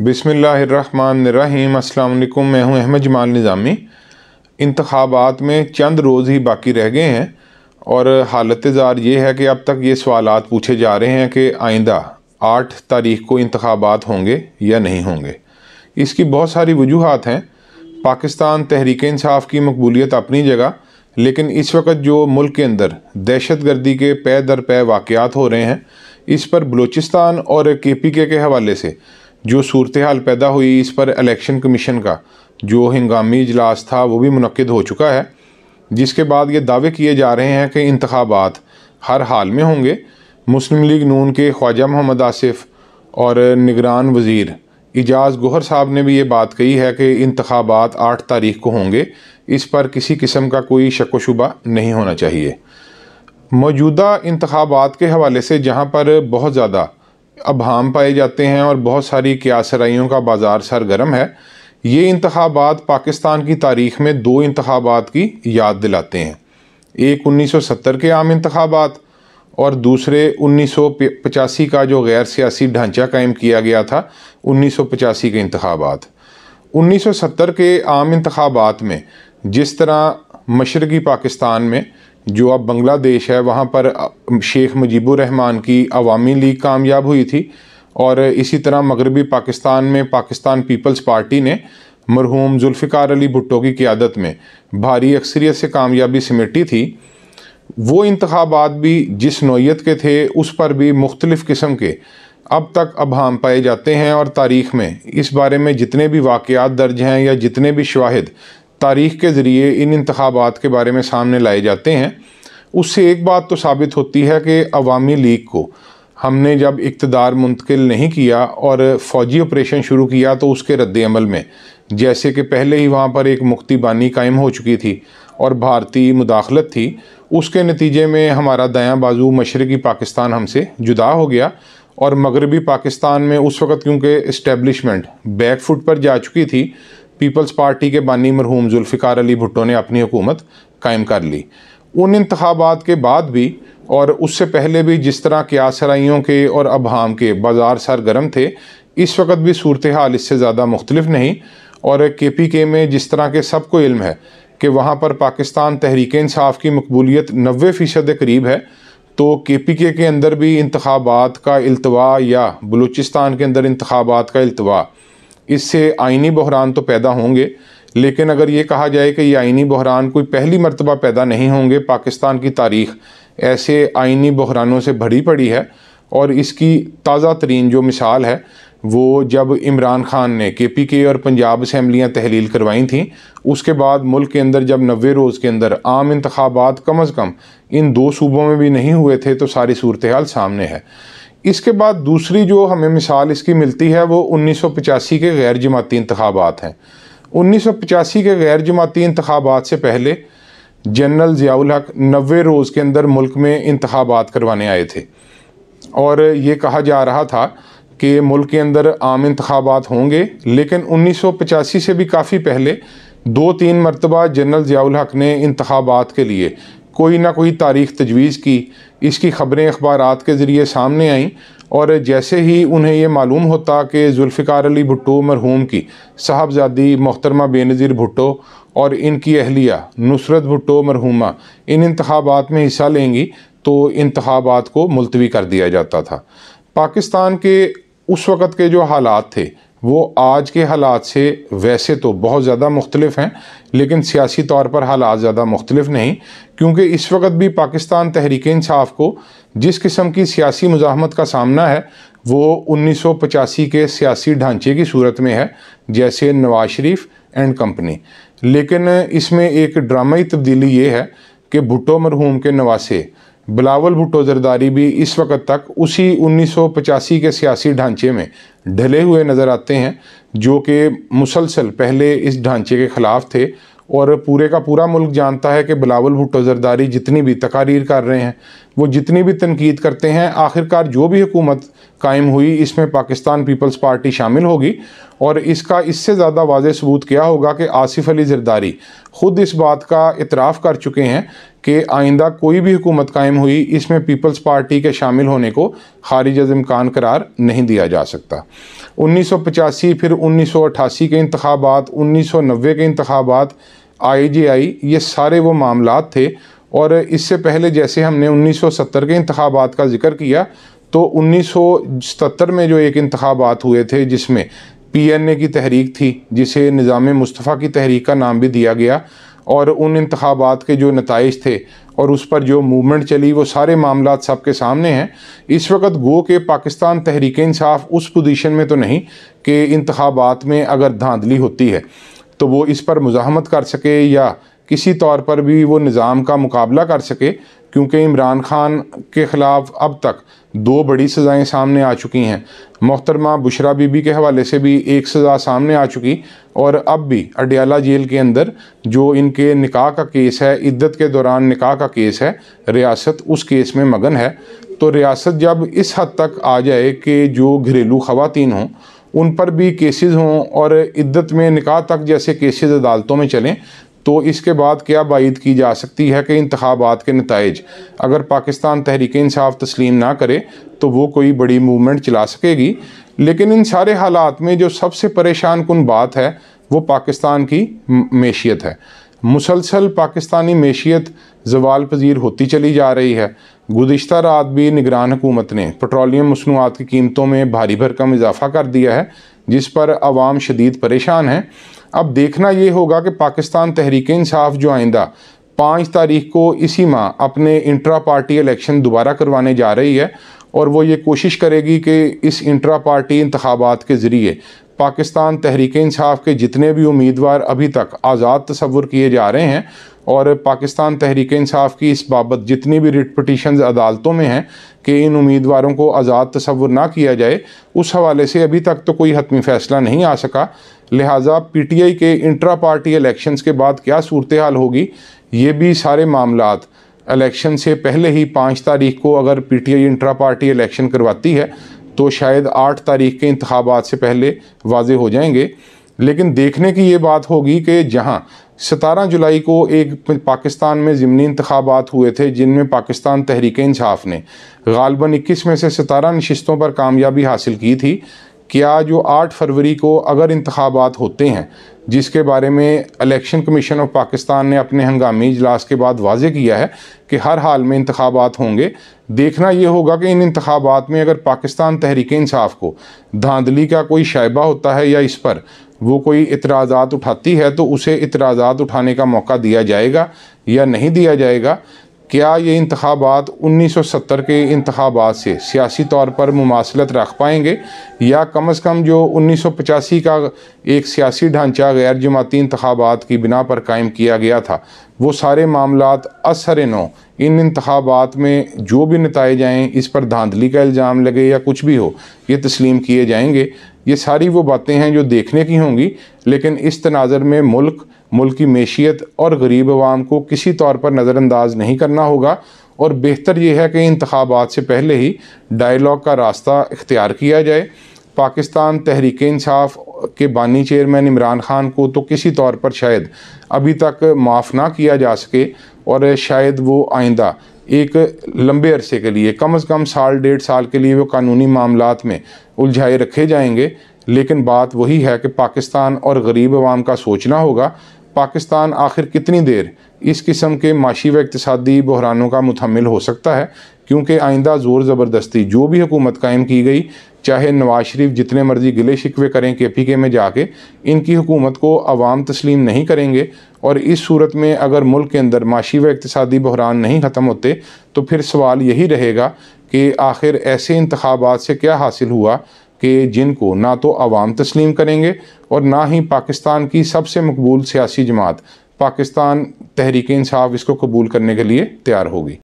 बिसमीम अल्लाम मैं हूं अहमद जमाल निज़ामी इंतबात में चंद रोज़ ही बाकी रह गए हैं और हालत ज़ार ये है कि अब तक ये सवाल पूछे जा रहे हैं कि आइंदा आठ तारीख को इंतबात होंगे या नहीं होंगे इसकी बहुत सारी वजूहत हैं पाकिस्तान तहरीक इंसाफ की मकबूलीत अपनी जगह लेकिन इस वक्त जो मुल्क के अंदर दहशत गर्दी के पै दर पै वाक़ हो रहे हैं इस पर बलूचिस्तान और के पी के, के हवाले से जो सूरत हाल पैदा हुई इस पर इलेक्शन कमीशन का जो हंगामी इजलास था वो भी मनद हो चुका है जिसके बाद ये दावे किए जा रहे हैं कि इंतबात हर हाल में होंगे मुस्लिम लीग नून के ख्वाजा मोहम्मद आसिफ और निगरान वज़ीर एजाज़ गोहर साहब ने भी ये बात कही है कि इंतबात आठ तारीख को होंगे इस पर किसी किस्म का कोई शक शुबा नहीं होना चाहिए मौजूदा इंतबात के हवाले से जहाँ पर बहुत ज़्यादा अबहाम पाए जाते हैं और बहुत सारी क्यासराइयों का बाज़ार सरगर्म है ये इंतबात पाकिस्तान की तारीख में दो इंतबात की याद दिलाते हैं एक 1970 के आम इंतबात और दूसरे 1985 का जो गैर सियासी ढांचा कायम किया गया था 1985 के इंतबात 1970 के आम इंतबात में जिस तरह मशरक़ी पाकिस्तान में जो अब बांग्लादेश है वहाँ पर शेख मुजीबुररहमान की अवामी लीग कामयाब हुई थी और इसी तरह मगरबी पाकिस्तान में पाकिस्तान पीपल्स पार्टी ने मरहूम जुल्फ़िकार अली भुट्टो की क़्यादत में भारी अक्सरियत से कामयाबी समेटी थी वो इंतबात भी जिस नोयत के थे उस पर भी मुख्तलिफ़ किस्म के अब तक अभाम पाए जाते हैं और तारीख़ में इस बारे में जितने भी वाक़ात दर्ज हैं या जितने भी शवाहद तारीख के ज़रिए इन इंतबात के बारे में सामने लाए जाते हैं उससे एक बात तो साबित होती है कि अवामी लीग को हमने जब इकतदार मुंतकिल नहीं किया और फ़ौजी ऑपरेशन शुरू किया तो उसके रद्दमल में जैसे कि पहले ही वहाँ पर एक मुक्तिबानी कायम हो चुकी थी और भारतीय मुदाखलत थी उसके नतीजे में हमारा दया बाजू मशरक़ी पाकिस्तान हमसे जुदा हो गया और मगरबी पाकिस्तान में उस वक़्त क्योंकि इस्टेबलिशमेंट बैक फुट पर जा चुकी थी पीपल्स पार्टी के बानी मरहूम जुल्फ़िकार अली भुट्टो ने अपनी हुकूमत कायम कर ली उन इंतबात के बाद भी और उससे पहले भी जिस तरह के आसराइयों के और हाम के बाज़ार सरगर्म थे इस वक्त भी सूरत हाल इससे ज़्यादा मुख्तलफ़ नहीं और के पी के में जिस तरह के सबको इल्म है कि वहाँ पर पाकिस्तान तहरीक इसाफ़ की मकबूलीत नबे फ़ीसद के करीब है तो के पी के के अंदर भी इंतबात का अल्तवा या बलूचिस्तान के अंदर इंतबात का अल्तवा इससे आइनी बहरान तो पैदा होंगे लेकिन अगर ये कहा जाए कि ये आइनी बहरान कोई पहली मरतबा पैदा नहीं होंगे पाकिस्तान की तारीख ऐसे आइनी बहरानों से भरी पड़ी है और इसकी ताज़ा तरीन जो मिसाल है वो जब इमरान खान ने के पी के और पंजाब असम्बलियाँ तहलील करवाई थीं उसके बाद मुल्क के अंदर जब नबे रोज़ के अंदर आम इंतबात कम अज़ कम इन दो सूबों में भी नहीं हुए थे तो सारी सूरत हाल सामने है इसके बाद दूसरी जो हमें मिसाल इसकी मिलती है वो उन्नीस सौ पचासी के गैर जमाती इंतबात हैं उन्नीस सौ पचासी के गैर जमाती इंतबात से पहले जनरल ज़ियाउल हक नबे रोज़ के अंदर मुल्क में इंतबात करवाने आए थे और ये कहा जा रहा था कि मुल्क के अंदर आम इंतबात होंगे लेकिन उन्नीस सौ पचासी से भी काफ़ी पहले दो तीन मरतबा जनरल ज़ियाउल हक ने इंतबात के लिए कोई ना कोई तारीख तजवीज़ की इसकी ख़बरें अखबार के ज़रिए सामने आईं और जैसे ही उन्हें ये मालूम होता कि जुल्फ़िकार अली भुट्टो मरहूम की साहबजादी मोहतरमा बेनज़ीर भुट्टो और इनकी अहलिया नुसरत भुट्टो मरहूमा इन इंतबात में हिस्सा लेंगी तो इंतबात को मुलतवी कर दिया जाता था पाकिस्तान के उस वक़्त के जो हालात थे वो आज के हालात से वैसे तो बहुत ज़्यादा मुख्तलिफ हैं लेकिन सियासी तौर पर हालात ज़्यादा मुख्तलिफ नहीं क्योंकि इस वक्त भी पाकिस्तान तहरीक इंसाफ को जिस किस्म की सियासी मुजाहमत का सामना है वो उन्नीस सौ पचासी के सियासी ढांचे की सूरत में है जैसे नवाज शरीफ एंड कंपनी लेकिन इसमें एक ड्रामाई तब्दीली ये है कि भुट्टो मरहूम के नवासे बिलावल भुट्टो जरदारी भी इस वक्त तक उसी 1985 के सियासी ढांचे में ढले हुए नज़र आते हैं जो कि मुसलसल पहले इस ढांचे के ख़िलाफ़ थे और पूरे का पूरा मुल्क जानता है कि बिलावल भुट्टो जरदारी जितनी भी तकारीर कर रहे हैं वो जितनी भी तनकीद करते हैं आखिरकार जो भी हुकूमत कायम हुई इसमें पाकिस्तान पीपल्स पार्टी शामिल होगी और इसका इससे ज़्यादा वाज सबूत क्या होगा कि आसिफ अली जरदारी ख़ुद इस बात का इतराफ़ कर चुके हैं कि आइंदा कोई भी हुकूमत कायम हुई इसमें पीपल्स पार्टी के शामिल होने को खारिज अजमकान इम्कान करार नहीं दिया जा सकता उन्नीस सौ पचासी फिर उन्नीस सौ अट्ठासी के इंतबात उन्नीस सौ नब्बे के इंतबात आई जी आई ये सारे वो मामला थे और इससे पहले जैसे हमने 1970 के इंतबात का जिक्र किया तो 1970 में जो एक इंतबात हुए थे जिसमें पीएनए की तहरीक थी जिसे निज़ाम मुस्तफ़ा की तहरीक का नाम भी दिया गया और उन इंतबात के जो नतज थे और उस पर जो मूवमेंट चली वो सारे मामला सबके सामने हैं इस वक्त गो के पाकिस्तान तहरीक इंसाफ उस पोजीशन में तो नहीं कि इंतबात में अगर धांधली होती है तो वो इस पर मुजामत कर सके या किसी तौर पर भी वो निज़ाम का मुकाबला कर सके क्योंकि इमरान खान के ख़िलाफ़ अब तक दो बड़ी सज़ाएँ सामने आ चुकी हैं मोहतरमा बुशरा बीबी के हवाले से भी एक सज़ा सामने आ चुकी और अब भी अडियाला जेल के अंदर जो इनके निकाह का केस है इद्दत के दौरान निकाह का केस है रियासत उस केस में मगन है तो रियासत जब इस हद तक आ जाए कि जो घरेलू ख़वान हों उन पर भी केसेस हों और इद्दत में निकाह तक जैसे केसेस अदालतों में चलें तो इसके बाद क्या बाइद की जा सकती है कि इंतबात के नतज अगर पाकिस्तान तहरीक इंसाफ तस्लीम ना करे तो वो कोई बड़ी मूवमेंट चला सकेगी लेकिन इन सारे हालात में जो सबसे परेशान कन बात है वो पाकिस्तान की मैशियत है मुसलसल पाकिस्तानी मैशियत जवाल पजीर होती चली जा रही है गुजशत रात भी निगरान हुकूमत ने पेट्रोलियम मसनूआत की कीमतों में भारी भरकम इजाफा कर दिया है जिस पर आवाम शदीद परेशान हैं अब देखना ये होगा कि पाकिस्तान तहरीक इंसाफ जो आइंदा पाँच तारीख को इसी माह अपने इंट्रा पार्टी इलेक्शन दोबारा करवाने जा रही है और वो ये कोशिश करेगी कि इस इंट्रा पार्टी इंतबात के ज़रिए पाकिस्तान तहरीक इंसाफ के जितने भी उम्मीदवार अभी तक आज़ाद तस्वुर किए जा रहे हैं और पाकिस्तान तहरीक इंसाफ की इस बाबत जितनी भी रिट पटिशन अदालतों में हैं कि इन उम्मीदवारों को आज़ाद तस्वुर ना किया जाए उस हवाले से अभी तक तो कोई हतमी फ़ैसला नहीं आ सका लिहाजा पीटीआई के इंट्रा पार्टी इलेक्शंस के बाद क्या सूरत हाल होगी ये भी सारे मामला इलेक्शन से पहले ही पाँच तारीख को अगर पीटीआई इंट्रा पार्टी इलेक्शन करवाती है तो शायद आठ तारीख के इंतबात से पहले वाज हो जाएंगे लेकिन देखने की ये बात होगी कि जहाँ सतारह जुलाई को एक पाकिस्तान में ज़मनी इंतबात हुए थे जिनमें पाकिस्तान तहरीक इंसाफ ने गालबन इक्कीस में से सतारह नशस्तों पर कामयाबी हासिल की थी क्या जो 8 फरवरी को अगर इंतबात होते हैं जिसके बारे में इलेक्शन कमीशन ऑफ पाकिस्तान ने अपने हंगामी इजलास के बाद वाजे किया है कि हर हाल में इंतबात होंगे देखना यह होगा कि इन इंतबात में अगर पाकिस्तान तहरीक इंसाफ को धांधली का कोई शायबा होता है या इस पर वो कोई इतराज़ात उठाती है तो उसे इतराज़ात उठाने का मौका दिया जाएगा या नहीं दिया जाएगा क्या ये इंतबात 1970 के इंतबात से सियासी तौर पर मुासिलत रख पाएंगे या कम अज़ कम जो पचासी का एक सियासी ढांचा गैर जमाती इंतबात की बिना पर कायम किया गया था वो सारे मामला असर नौ इन इंतबात में जो भी नतज आएँ इस पर धांधली का इल्ज़ाम लगे या कुछ भी हो ये तस्लीम किए जाएंगे ये सारी वो बातें हैं जो देखने की होंगी लेकिन इस तनाज़र में मुल्क मुल्क की मैशियत और गरीब आवाम को किसी तौर पर नज़रअंदाज नहीं करना होगा और बेहतर ये है कि इंतबात से पहले ही डायलॉग का रास्ता इख्तियार किया जाए पाकिस्तान तहरीक इंसाफ के बानी चेयरमैन इमरान खान को तो किसी तौर पर शायद अभी तक माफ़ ना किया जा सके और शायद वो आइंदा एक लंबे अरसे के लिए कम अज़ कम साल डेढ़ साल के लिए वो कानूनी मामला में उलझाए रखे जाएंगे लेकिन बात वही है कि पाकिस्तान और गरीब आवाम का सोचना होगा पाकिस्तान आखिर कितनी देर इस किस्म के माशी व इकतदी बहरानों का मुतमिल हो सकता है क्योंकि आइंदा ज़ोर ज़बरदस्ती जो भी हुकूमत कायम की गई चाहे नवाज शरीफ जितने मर्जी गिले शिकवे करें के पी के में जाके इनकी हुकूमत को आवाम तस्लीम नहीं करेंगे और इस सूरत में अगर मुल्क के अंदर माशी व इकतदी बहरान नहीं ख़त्म होते तो फिर सवाल यही रहेगा कि आखिर ऐसे इंतबात से क्या हासिल हुआ कि जिनको ना तो अवाम तस्लीम करेंगे और ना ही पाकिस्तान की सबसे मकबूल सियासी जमात पाकिस्तान तहरीक इसाफ़ इसको कबूल करने के लिए तैयार होगी